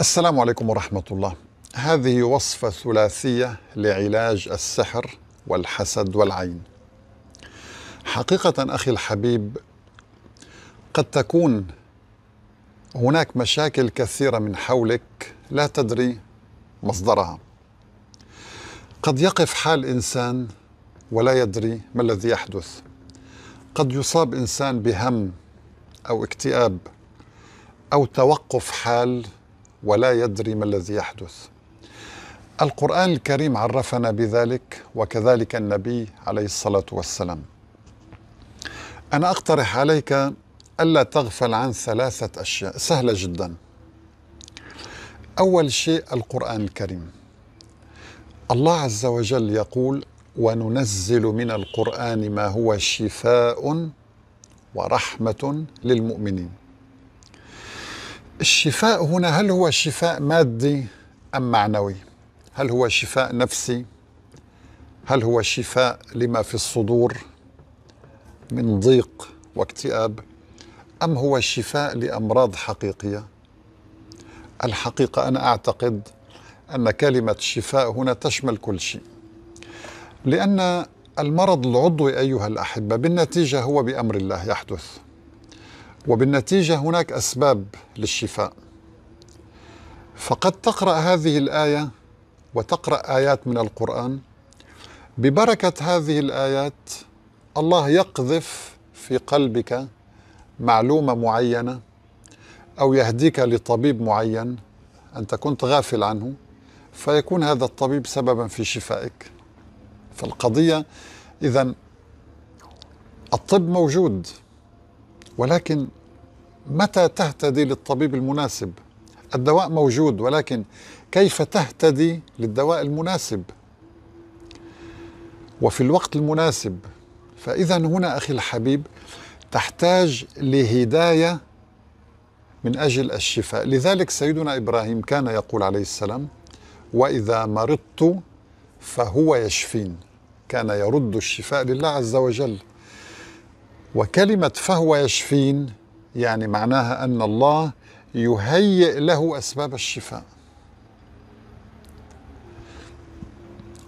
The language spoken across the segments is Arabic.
السلام عليكم ورحمة الله. هذه وصفة ثلاثية لعلاج السحر والحسد والعين. حقيقة أخي الحبيب، قد تكون هناك مشاكل كثيرة من حولك لا تدري مصدرها. قد يقف حال إنسان ولا يدري ما الذي يحدث. قد يصاب إنسان بهم أو اكتئاب أو توقف حال ولا يدري ما الذي يحدث القرآن الكريم عرفنا بذلك وكذلك النبي عليه الصلاة والسلام أنا أقترح عليك ألا تغفل عن ثلاثة أشياء سهلة جدا أول شيء القرآن الكريم الله عز وجل يقول وننزل من القرآن ما هو شفاء ورحمة للمؤمنين الشفاء هنا هل هو شفاء مادي أم معنوي هل هو شفاء نفسي هل هو شفاء لما في الصدور من ضيق واكتئاب أم هو شفاء لأمراض حقيقية الحقيقة أنا أعتقد أن كلمة شفاء هنا تشمل كل شيء لأن المرض العضوي أيها الأحبة بالنتيجة هو بأمر الله يحدث وبالنتيجه هناك اسباب للشفاء فقد تقرا هذه الايه وتقرا ايات من القران ببركه هذه الايات الله يقذف في قلبك معلومه معينه او يهديك لطبيب معين انت كنت غافل عنه فيكون هذا الطبيب سببا في شفائك فالقضيه اذا الطب موجود ولكن متى تهتدي للطبيب المناسب الدواء موجود ولكن كيف تهتدي للدواء المناسب وفي الوقت المناسب فاذا هنا اخي الحبيب تحتاج لهدايه من اجل الشفاء لذلك سيدنا ابراهيم كان يقول عليه السلام واذا مرضت فهو يشفين كان يرد الشفاء لله عز وجل وكلمة فهو يشفين يعني معناها أن الله يهيئ له أسباب الشفاء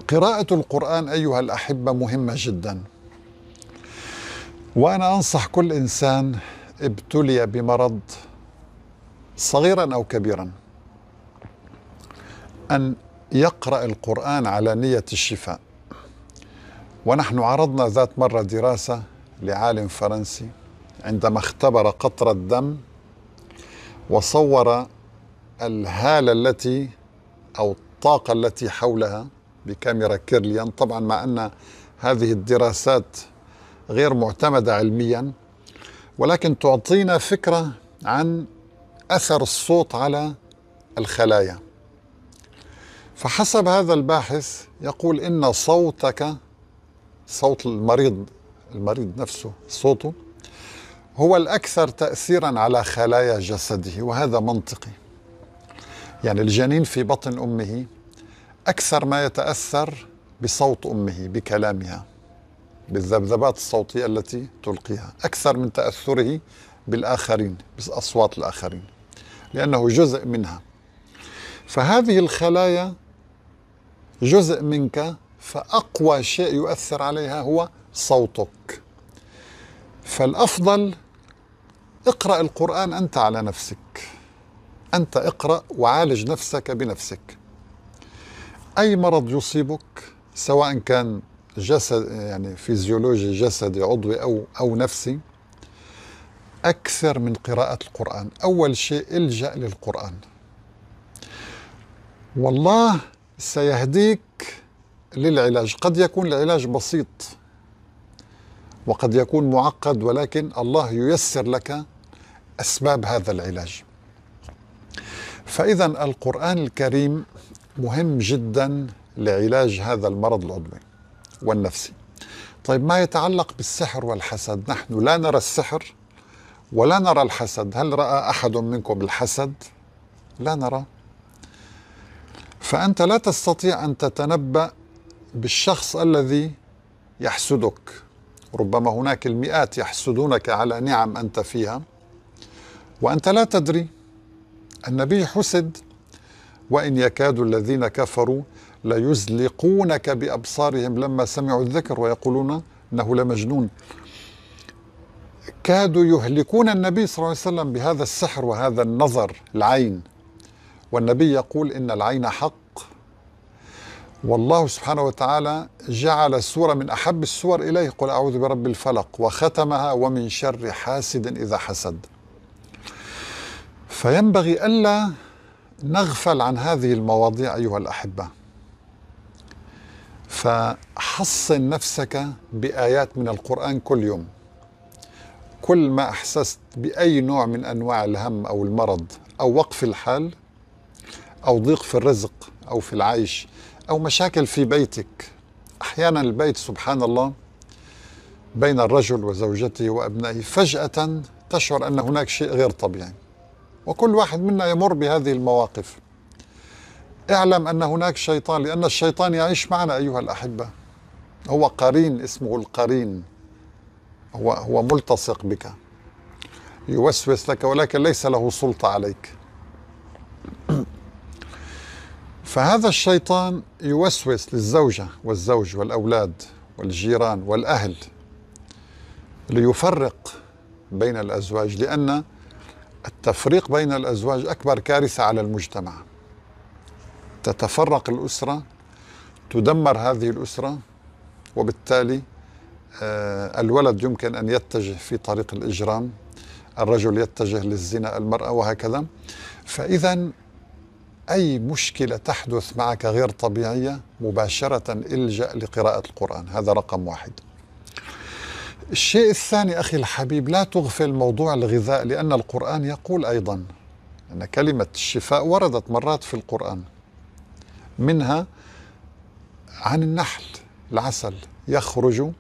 قراءة القرآن أيها الأحبة مهمة جدا وأنا أنصح كل إنسان ابتلي بمرض صغيرا أو كبيرا أن يقرأ القرآن على نية الشفاء ونحن عرضنا ذات مرة دراسة لعالم فرنسي عندما اختبر قطرة دم وصور الهالة التي أو الطاقة التي حولها بكاميرا كيرليان طبعا مع أن هذه الدراسات غير معتمدة علميا ولكن تعطينا فكرة عن أثر الصوت على الخلايا فحسب هذا الباحث يقول إن صوتك صوت المريض المريض نفسه صوته هو الأكثر تأثيرا على خلايا جسده وهذا منطقي يعني الجنين في بطن أمه أكثر ما يتأثر بصوت أمه بكلامها بالذبذبات الصوتية التي تلقيها أكثر من تأثره بالآخرين بأصوات الآخرين لأنه جزء منها فهذه الخلايا جزء منك فأقوى شيء يؤثر عليها هو صوتك فالافضل اقرا القران انت على نفسك انت اقرا وعالج نفسك بنفسك اي مرض يصيبك سواء كان جسد يعني فيزيولوجي جسدي عضوي او او نفسي اكثر من قراءه القران اول شيء الجا للقران والله سيهديك للعلاج قد يكون العلاج بسيط وقد يكون معقد ولكن الله ييسر لك اسباب هذا العلاج. فاذا القران الكريم مهم جدا لعلاج هذا المرض العضوي والنفسي. طيب ما يتعلق بالسحر والحسد، نحن لا نرى السحر ولا نرى الحسد، هل راى احد منكم الحسد؟ لا نرى. فانت لا تستطيع ان تتنبأ بالشخص الذي يحسدك ربما هناك المئات يحسدونك على نعم انت فيها وانت لا تدري النبي حسد وان يكاد الذين كفروا ليزلقونك بابصارهم لما سمعوا الذكر ويقولون انه لمجنون كادوا يهلكون النبي صلى الله عليه وسلم بهذا السحر وهذا النظر العين والنبي يقول ان العين حق والله سبحانه وتعالى جعل السورة من أحب السور إليه قل أعوذ برب الفلق وختمها ومن شر حاسد إذا حسد فينبغي ألا نغفل عن هذه المواضيع أيها الأحبة فحصن نفسك بآيات من القرآن كل يوم كل ما أحسست بأي نوع من أنواع الهم أو المرض أو وقف الحال أو ضيق في الرزق أو في العيش أو مشاكل في بيتك أحيانا البيت سبحان الله بين الرجل وزوجته وأبنائه فجأة تشعر أن هناك شيء غير طبيعي وكل واحد منا يمر بهذه المواقف اعلم أن هناك شيطان لأن الشيطان يعيش معنا أيها الأحبة هو قرين اسمه القرين هو هو ملتصق بك يوسوس لك ولكن ليس له سلطة عليك فهذا الشيطان يوسوس للزوجة والزوج والأولاد والجيران والأهل ليفرق بين الأزواج لأن التفريق بين الأزواج أكبر كارثة على المجتمع تتفرق الأسرة تدمر هذه الأسرة وبالتالي آه، الولد يمكن أن يتجه في طريق الإجرام الرجل يتجه للزنا المرأة وهكذا فإذا أي مشكلة تحدث معك غير طبيعية مباشرة الجأ لقراءة القرآن هذا رقم واحد الشيء الثاني أخي الحبيب لا تغفل موضوع الغذاء لأن القرآن يقول أيضا أن كلمة الشفاء وردت مرات في القرآن منها عن النحل العسل يخرج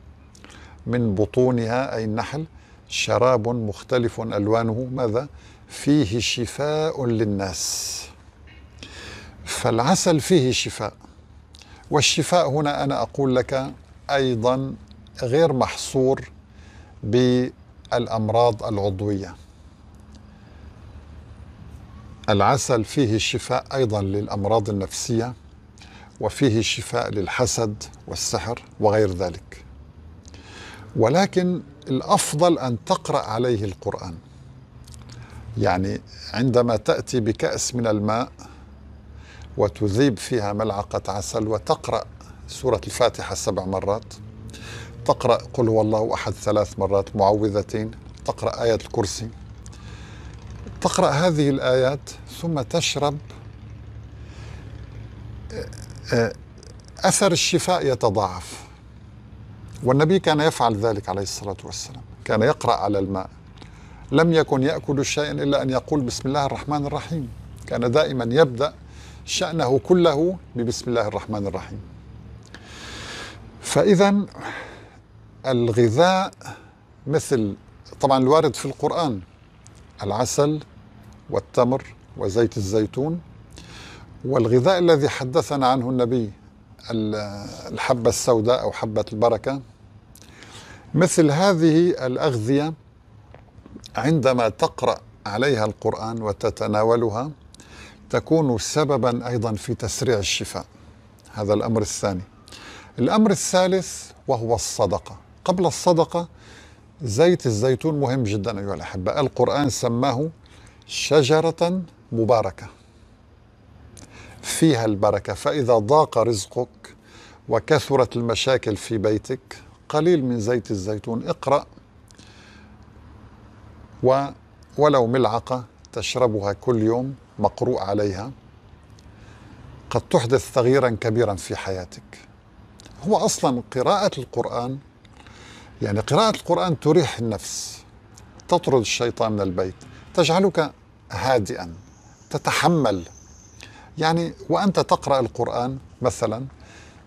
من بطونها أي النحل شراب مختلف ألوانه ماذا؟ فيه شفاء للناس فالعسل فيه شفاء والشفاء هنا انا اقول لك ايضا غير محصور بالامراض العضويه العسل فيه شفاء ايضا للامراض النفسيه وفيه شفاء للحسد والسحر وغير ذلك ولكن الافضل ان تقرا عليه القران يعني عندما تاتي بكاس من الماء وتذيب فيها ملعقة عسل وتقرأ سورة الفاتحة سبع مرات تقرأ قل هو الله أحد ثلاث مرات معوذتين تقرأ آية الكرسي تقرأ هذه الآيات ثم تشرب أثر الشفاء يتضاعف والنبي كان يفعل ذلك عليه الصلاة والسلام كان يقرأ على الماء لم يكن يأكل شيئا إلا أن يقول بسم الله الرحمن الرحيم كان دائما يبدأ شأنه كله ببسم الله الرحمن الرحيم فإذا الغذاء مثل طبعا الوارد في القرآن العسل والتمر وزيت الزيتون والغذاء الذي حدثنا عنه النبي الحبة السوداء أو حبة البركة مثل هذه الأغذية عندما تقرأ عليها القرآن وتتناولها تكون سببا ايضا في تسريع الشفاء هذا الامر الثاني الامر الثالث وهو الصدقه قبل الصدقه زيت الزيتون مهم جدا ايها الاحبه القران سماه شجره مباركه فيها البركه فاذا ضاق رزقك وكثرت المشاكل في بيتك قليل من زيت الزيتون اقرا و ولو ملعقه تشربها كل يوم مقروء عليها قد تحدث تغييرا كبيرا في حياتك هو اصلا قراءه القران يعني قراءه القران تريح النفس تطرد الشيطان من البيت تجعلك هادئا تتحمل يعني وانت تقرا القران مثلا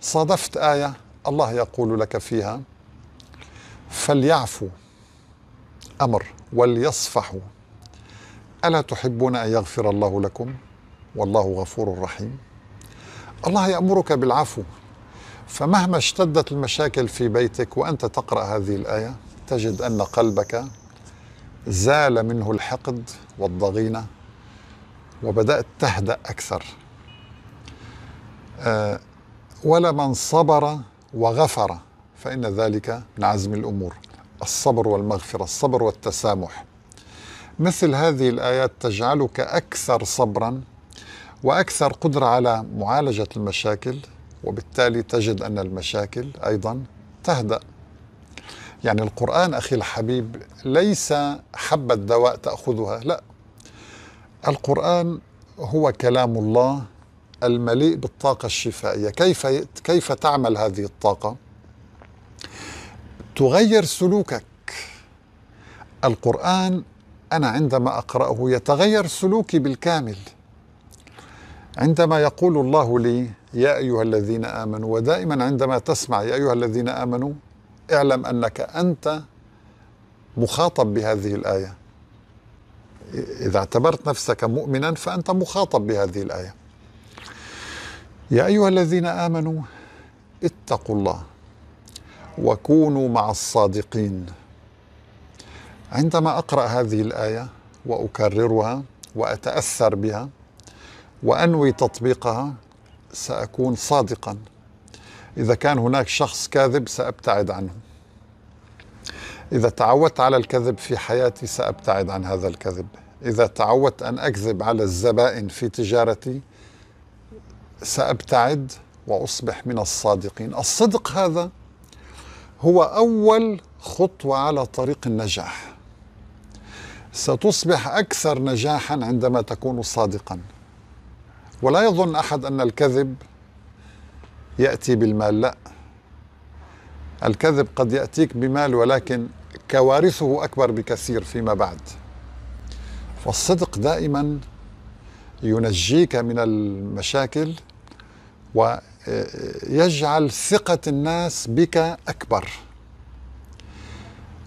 صادفت ايه الله يقول لك فيها فليعفوا امر وليصفحوا الا تحبون ان يغفر الله لكم والله غفور رحيم الله يامرك بالعفو فمهما اشتدت المشاكل في بيتك وانت تقرا هذه الايه تجد ان قلبك زال منه الحقد والضغينه وبدات تهدا اكثر أه ولمن صبر وغفر فان ذلك من عزم الامور الصبر والمغفره الصبر والتسامح مثل هذه الآيات تجعلك أكثر صبرا وأكثر قدرة على معالجة المشاكل وبالتالي تجد أن المشاكل أيضا تهدأ يعني القرآن أخي الحبيب ليس حبة دواء تأخذها لا القرآن هو كلام الله المليء بالطاقة الشفائية كيف كيف تعمل هذه الطاقة؟ تغير سلوكك القرآن أنا عندما أقرأه يتغير سلوكي بالكامل عندما يقول الله لي يا أيها الذين آمنوا ودائما عندما تسمع يا أيها الذين آمنوا اعلم أنك أنت مخاطب بهذه الآية إذا اعتبرت نفسك مؤمنا فأنت مخاطب بهذه الآية يا أيها الذين آمنوا اتقوا الله وكونوا مع الصادقين عندما اقرا هذه الايه واكررها واتاثر بها وانوي تطبيقها ساكون صادقا اذا كان هناك شخص كاذب سابتعد عنه اذا تعودت على الكذب في حياتي سابتعد عن هذا الكذب اذا تعودت ان اكذب على الزبائن في تجارتي سابتعد واصبح من الصادقين الصدق هذا هو اول خطوه على طريق النجاح ستصبح اكثر نجاحا عندما تكون صادقا ولا يظن احد ان الكذب ياتي بالمال لا الكذب قد ياتيك بمال ولكن كوارثه اكبر بكثير فيما بعد فالصدق دائما ينجيك من المشاكل ويجعل ثقه الناس بك اكبر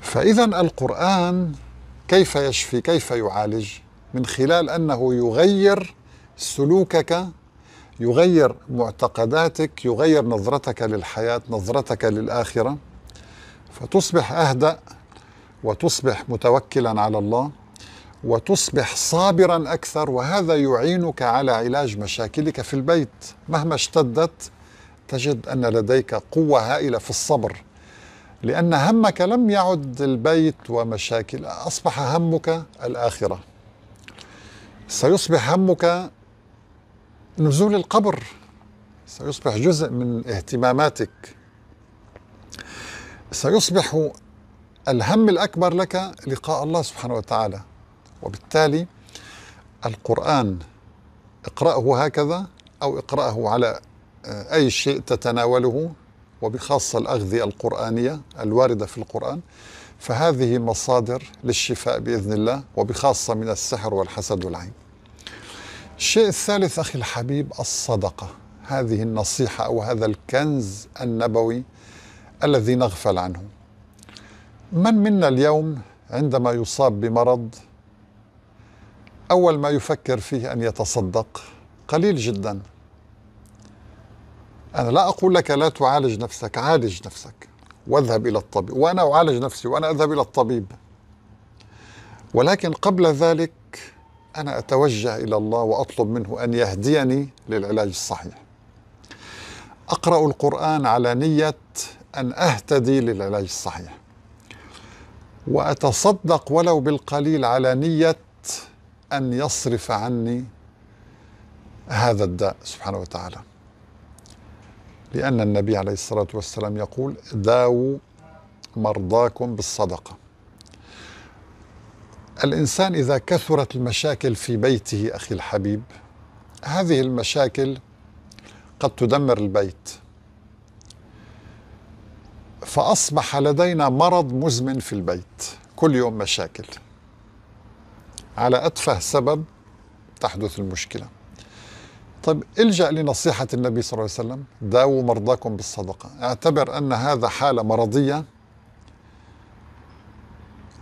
فاذا القران كيف يشفي كيف يعالج من خلال انه يغير سلوكك يغير معتقداتك يغير نظرتك للحياه نظرتك للاخره فتصبح اهدا وتصبح متوكلا على الله وتصبح صابرا اكثر وهذا يعينك على علاج مشاكلك في البيت مهما اشتدت تجد ان لديك قوه هائله في الصبر لأن همك لم يعد البيت ومشاكل أصبح همك الآخرة سيصبح همك نزول القبر سيصبح جزء من اهتماماتك سيصبح الهم الأكبر لك لقاء الله سبحانه وتعالى وبالتالي القرآن اقرأه هكذا أو اقرأه على آه، أي شيء تتناوله وبخاصة الأغذية القرآنية الواردة في القرآن فهذه مصادر للشفاء بإذن الله وبخاصة من السحر والحسد والعين الشيء الثالث أخي الحبيب الصدقة هذه النصيحة أو هذا الكنز النبوي الذي نغفل عنه من منا اليوم عندما يصاب بمرض أول ما يفكر فيه أن يتصدق قليل جداً أنا لا أقول لك لا تعالج نفسك عالج نفسك واذهب إلى الطبيب وأنا أعالج نفسي وأنا أذهب إلى الطبيب ولكن قبل ذلك أنا أتوجه إلى الله وأطلب منه أن يهديني للعلاج الصحيح أقرأ القرآن على نية أن أهتدي للعلاج الصحيح وأتصدق ولو بالقليل على نية أن يصرف عني هذا الداء سبحانه وتعالى لأن النبي عليه الصلاة والسلام يقول داو مرضاكم بالصدقة الإنسان إذا كثرت المشاكل في بيته أخي الحبيب هذه المشاكل قد تدمر البيت فأصبح لدينا مرض مزمن في البيت كل يوم مشاكل على أتفه سبب تحدث المشكله طيب الجأ لنصيحة النبي صلى الله عليه وسلم داووا مرضاكم بالصدقة اعتبر أن هذا حالة مرضية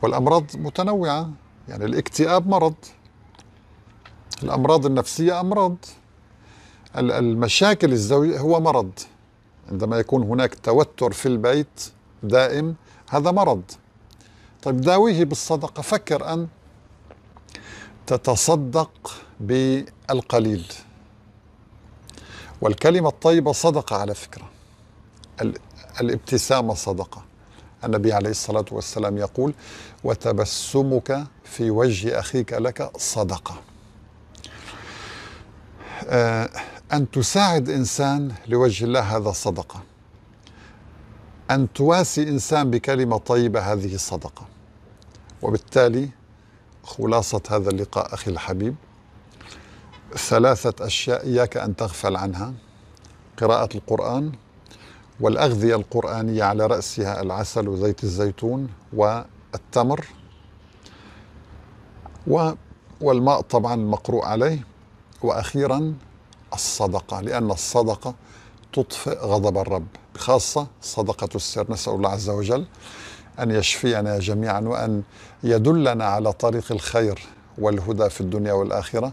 والأمراض متنوعة يعني الاكتئاب مرض الأمراض النفسية أمراض المشاكل الزوجية هو مرض عندما يكون هناك توتر في البيت دائم هذا مرض طيب داويه بالصدقة فكر أن تتصدق بالقليل والكلمة الطيبة صدقة على فكرة الابتسامة صدقة النبي عليه الصلاة والسلام يقول وتبسمك في وجه أخيك لك صدقة آه، أن تساعد إنسان لوجه الله هذا صدقة أن تواسي إنسان بكلمة طيبة هذه صدقة وبالتالي خلاصة هذا اللقاء أخي الحبيب ثلاثة أشياء إياك أن تغفل عنها قراءة القرآن والأغذية القرآنية على رأسها العسل وزيت الزيتون والتمر والماء طبعا مقروء عليه وأخيرا الصدقة لأن الصدقة تطفئ غضب الرب خاصة صدقة السر نسأل الله عز وجل أن يشفينا جميعا وأن يدلنا على طريق الخير والهدى في الدنيا والآخرة